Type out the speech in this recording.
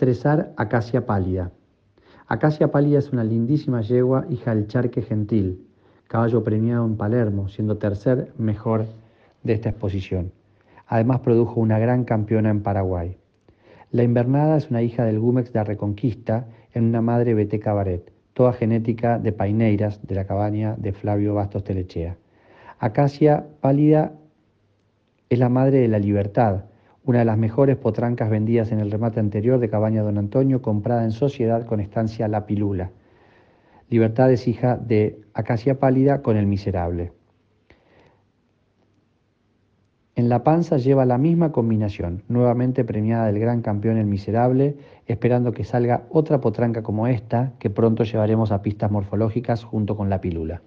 Tresar acacia pálida. Acacia pálida es una lindísima yegua hija del charque gentil, caballo premiado en Palermo, siendo tercer mejor de esta exposición. Además produjo una gran campeona en Paraguay. La invernada es una hija del Gumex de la Reconquista en una madre BT Cabaret, toda genética de Paineiras de la cabaña de Flavio Bastos Telechea. Acacia pálida es la madre de la libertad, una de las mejores potrancas vendidas en el remate anterior de Cabaña Don Antonio, comprada en sociedad con estancia La Pilula. Libertad es hija de Acacia Pálida con El Miserable. En la panza lleva la misma combinación, nuevamente premiada del gran campeón El Miserable, esperando que salga otra potranca como esta, que pronto llevaremos a pistas morfológicas junto con la pilula.